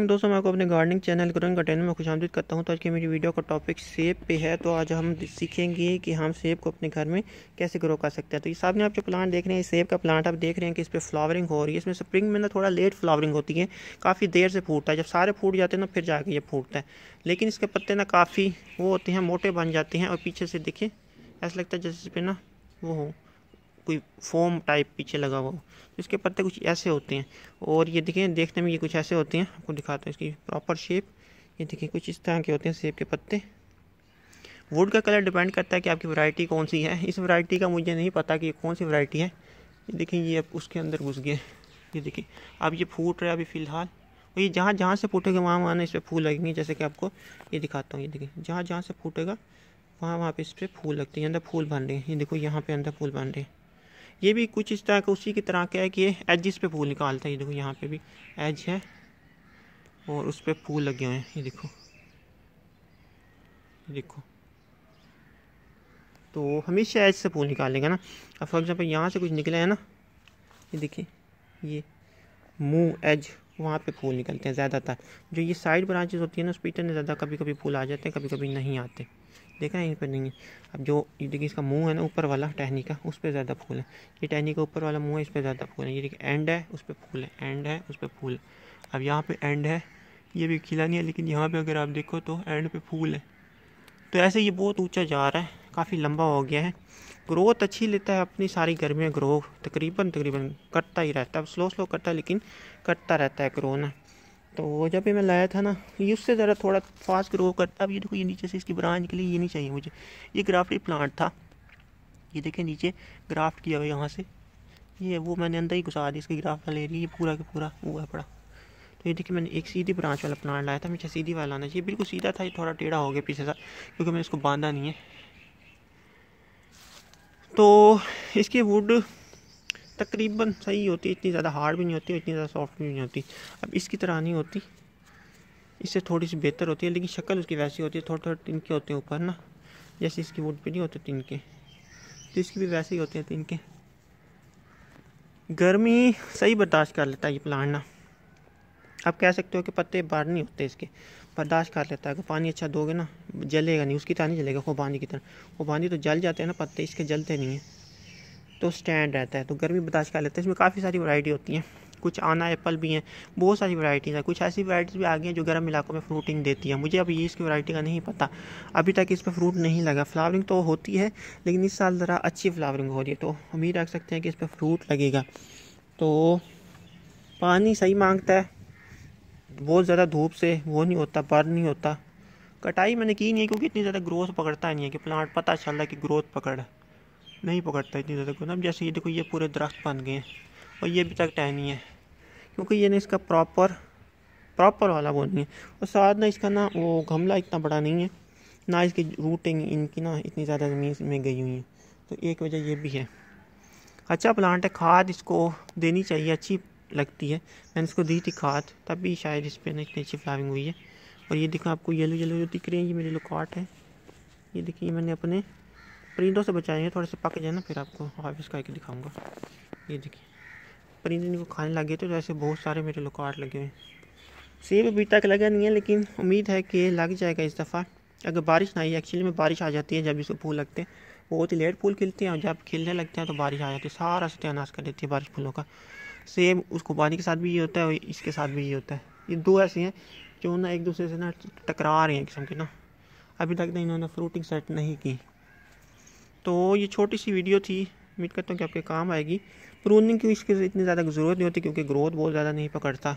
दोस्तों मैं आपको अपने गार्डनिंग चैनल ग्रोइंग गार्डन में खुश आमदीद करता हूं तो आज की मेरी वीडियो का टॉपिक सेब पे है तो आज हम सीखेंगे कि हम सेब को अपने घर में कैसे ग्रो कर सकते हैं तो ये सामने आप जो प्लांट देख रहे हैं सेब का प्लांट आप देख रहे हैं कि इस पर फ्लावरिंग हो रही है इसमें स्प्रिंग में ना थोड़ा लेट फ्लावरिंग होती है काफ़ी देर से फूटता है जब सारे फूट जाते हैं ना फिर जाके ये फूटता है लेकिन इसके पत्ते ना काफ़ी वो होते हैं मोटे बन जाते हैं और पीछे से देखिए ऐसा लगता है जैसे इस पर ना वो हो कोई फोम टाइप पीछे लगा हुआ हो तो इसके पत्ते कुछ ऐसे होते हैं और ये देखें देखने में ये कुछ ऐसे होते हैं आपको दिखाते हैं इसकी प्रॉपर शेप ये देखें कुछ इस तरह के होते हैं सेब के पत्ते वुड का कलर डिपेंड करता है कि आपकी वैरायटी कौन सी है इस वैरायटी का मुझे नहीं पता कि कौन सी वैरायटी है ये देखें ये अब उसके अंदर घुस गए ये देखिए अब ये फूट रहा है अभी फ़िलहाल और ये जहाँ जहाँ से फूटेगा वहाँ वहाँ इस पर फूल लगेंगे जैसे कि आपको ये दिखाता हूँ ये देखें जहाँ जहाँ से फूटेगा वहाँ वहाँ पर इस पर फूल लगते हैं अंदर फूल बन रहे हैं ये देखो यहाँ पे अंदर फूल बन रहे हैं ये भी कुछ इस तरह का उसी की तरह क्या है कि ये एजिस पे फूल निकालता है ये देखो यहाँ पे भी एज है और उस पर फूल लगे हुए हैं ये देखो देखो तो हमेशा एज से फूल निकालेंगे ना अब फॉर एग्ज़ाम्पल यहाँ से कुछ निकला है ना ये देखिए ये मुँह एज वहाँ पे फूल निकलते हैं ज़्यादातर जो ये साइड ब्रांचेस होती है ना उस पीटर इतने ज़्यादा कभी कभी फूल आ जाते हैं कभी कभी नहीं आते देख रहे हैं इन पर नहीं है अब जो ये देखिए इसका मुंह है ना ऊपर वाला टहनी का उस पर ज़्यादा फूल है ये टहनी का ऊपर वाला मुंह है इस पर ज़्यादा फूल है ये देखिए एंड है उस पर फूल है एंड है उस पर फूल है अब यहाँ पर एंड है ये भी खिला नहीं है लेकिन यहाँ पर अगर आप देखो तो एंड पे फूल है तो ऐसे ये बहुत ऊँचा जा रहा है काफ़ी लंबा हो गया है ग्रोथ अच्छी लेता है अपनी सारी गर्मियाँ ग्रो तकरीबन तकरीबन कटता ही रहता है स्लो स्लो कटता है लेकिन कटता रहता है ग्रो ना तो वो जब भी मैं लाया था ना ये उससे ज़रा थोड़ा फास्ट ग्रो करता अब ये देखो ये नीचे से इसकी ब्रांच निकली ये नहीं चाहिए मुझे ये ग्राफ्टी प्लांट था ये देखें नीचे ग्राफ्ट किया हुआ यहाँ से ये वो मैंने अंदर ही घुसा दी इसकी ग्राफ्ट वाले एरिया ये पूरा का पूरा हुआ है पड़ा तो ये देखिए मैंने एक सीधी ब्रांच वाला प्लांट लाया था मुझे सीधी वाला लाना चाहिए बिल्कुल सीधा था ये थोड़ा टेढ़ा हो गया पीछे सा क्योंकि मैंने इसको बांधा नहीं है तो इसकी वुड तकरीबन सही होती है इतनी ज़्यादा हार्ड भी नहीं होती इतनी ज़्यादा सॉफ्ट भी नहीं होती अब इसकी तरह नहीं होती इससे थोड़ी सी बेहतर होती है लेकिन शक्ल उसकी वैसी होती है थोड़े थोड़े तिनके होते हैं ऊपर ना जैसे इसकी वुड पे नहीं होते तिनके तो इसकी भी वैसे ही होते हैं तिनके गर्मी सही बर्दाश्त कर लेता है ये प्लांट ना आप कह सकते हो कि पत्ते बाहर नहीं होते इसके बर्दाश्त कर लेता है अगर पानी अच्छा दोगे ना जलेगा नहीं उसकी तरह नहीं जलेगा खूबानी की तरह खूबानी तो जल जाते हैं ना पत्ते इसके जलते नहीं हैं तो स्टैंड रहता है तो गर्मी बर्दाश्त कर लेते हैं इसमें काफ़ी सारी वरायटी होती हैं कुछ आना एप्पल भी हैं बहुत सारी वरायटीज़ हैं कुछ ऐसी वैरायटीज़ भी आ गई हैं जो गर्म इलाकों में फ्रूटिंग देती हैं मुझे अभी ये इसकी वरायटी का नहीं पता अभी तक इस पर फ्रूट नहीं लगा फ्लावरिंग तो होती है लेकिन इस साल ज़रा अच्छी फ्लावरिंग हो रही है तो उम्मीद रख सकते हैं कि इस पर फ्रूट लगेगा तो पानी सही मांगता है बहुत ज़्यादा धूप से वो नहीं होता बर्न नहीं होता कटाई मैंने की नहीं है क्योंकि इतनी ज़्यादा ग्रोथ पकड़ता नहीं है कि प्लांट पता चल रहा है कि ग्रोथ पकड़ नहीं पकड़ता इतनी ज़्यादा ग्रोथ अब जैसे ये देखो ये पूरे दरख्त बन गए हैं और ये अभी तक टहनी है क्योंकि ये ना इसका प्रॉपर प्रॉपर वाला वो नहीं है और साथ ना इसका ना वो गमला इतना बड़ा नहीं है ना इसकी रूटिंग इनकी ना इतनी ज़्यादा ज़मीन में गई हुई है तो एक वजह ये भी है अच्छा प्लांट है खाद इसको देनी चाहिए अच्छी लगती है मैंने इसको दी थी खाद तभी शायद इस पर ना इतनी अच्छी फ्लावरिंग हुई है और ये देखो आपको येलो येलो जो दिख रही है ये मेरी लोकाट है ये देखिए मैंने अपने परिंदों से बचाए हैं थोड़े से पक जाए ना फिर आपको हार्वेस्ट करके दिखाऊंगा ये देखिए परिंदे इनको खाने लगे थे तो ऐसे बहुत सारे मेरे लोकाट लगे हुए हैं सेब अभी तक लगा नहीं है लेकिन उम्मीद है कि लग जाएगा इस दफ़ा अगर बारिश ना आई एक्चुअली में बारिश आ जाती है जब इसको फूल लगते हैं बहुत ही लेट फूल खिलते हैं और जब खिलने लगते हैं तो बारिश आ जाती है सारा सत्यानाश कर देती है बारिश फूलों का सेम उस पानी के साथ भी ये होता है और इसके साथ भी ये होता है ये दो ऐसे हैं जो ना एक दूसरे से ना टकरा रहे हैं किस्म के ना अभी तक ना इन्होंने फ्रूटिंग सेट नहीं की तो ये छोटी सी वीडियो थी उम्मीद करता हूँ कि आपके काम आएगी प्रूनिंग की इसके इतनी ज़्यादा ज़रूरत नहीं होती क्योंकि ग्रोथ बहुत ज़्यादा नहीं पकड़ता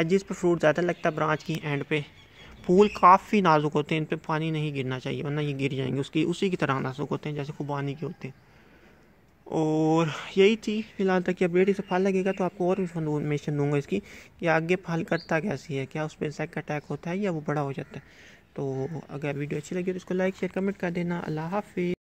एजिस पर फ्रूट ज़्यादा लगता है ब्रांच की एंड पे फूल काफ़ी नाजुक होते हैं इन पर पानी नहीं गिरना चाहिए वरना ये गिर जाएंगे उसकी उसी की तरह नाजुक होते हैं जैसे खुबानी के होते हैं और यही थी फ़िलहाल तक की अपडेट इसे फाल लगेगा तो आपको और इन्फॉर्मेशन दूंगा इसकी कि आगे फाल करता कैसी है क्या उस पर इंसेक्ट अटैक होता है या वो बड़ा हो जाता है तो अगर वीडियो अच्छी लगी तो इसको लाइक शेयर कमेंट कर देना अल्लाह हाफि